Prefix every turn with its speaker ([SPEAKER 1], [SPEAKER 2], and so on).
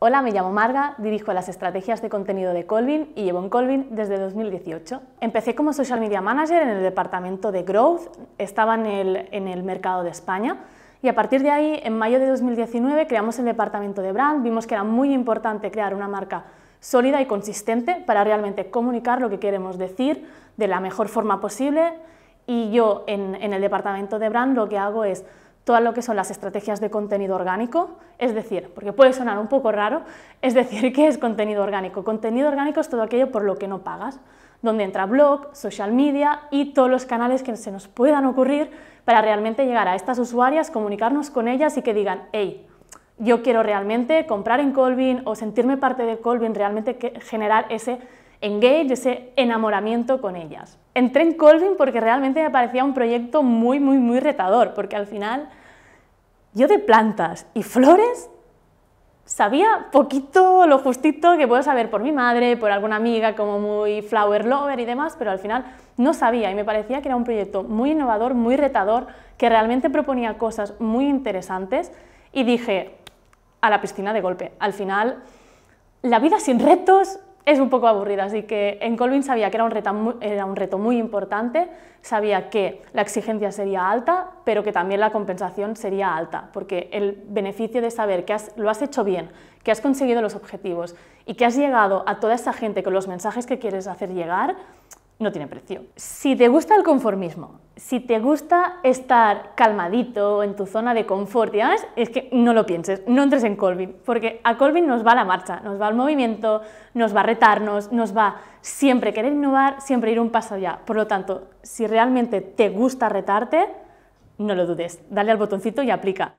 [SPEAKER 1] Hola, me llamo Marga, dirijo las estrategias de contenido de Colvin y llevo en Colvin desde 2018. Empecé como Social Media Manager en el departamento de Growth, estaba en el, mercado de España y a partir de ahí, en mayo de 2019, creamos el departamento de Brand, vimos que era muy importante crear una marca sólida y consistente para realmente comunicar lo que queremos decir de la mejor forma posible y yo en el departamento de Brand lo que hago es todo lo que son las estrategias de contenido orgánico, es decir, porque puede sonar un poco raro, es decir, ¿qué es contenido orgánico? Contenido orgánico es todo aquello por lo que no pagas, donde entra blog, social media y todos los canales que se nos puedan ocurrir para realmente llegar a estas usuarias, comunicarnos con ellas y que digan, hey, yo quiero realmente comprar en Colvin o sentirme parte de Colvin, realmente generar ese engage, ese enamoramiento con ellas. Entré en Colvin porque realmente me parecía un proyecto muy, muy, muy retador, porque al final yo de plantas y flores sabía poquito, lo justito que puedo saber por mi madre, por alguna amiga como muy flower lover y demás, pero al final no sabía y me parecía que era un proyecto muy innovador, muy retador, que realmente proponía cosas muy interesantes y dije, a la piscina de golpe. Al final, la vida sin retos es un poco aburrida, así que en Colvin sabía que era un, reto muy, era un reto muy importante, sabía que la exigencia sería alta, pero que también la compensación sería alta, porque el beneficio de saber que lo has hecho bien, que has conseguido los objetivos y que has llegado a toda esa gente con los mensajes que quieres hacer llegar, no tiene precio. Si te gusta el conformismo, si te gusta estar calmadito en tu zona de confort y demás, es que no lo pienses, no entres en Colvin, porque a Colvin nos va la marcha, nos va el movimiento, nos va a retarnos, nos va siempre querer innovar, siempre ir un paso allá. Por lo tanto, si realmente te gusta retarte, no lo dudes, dale al botoncito y aplica.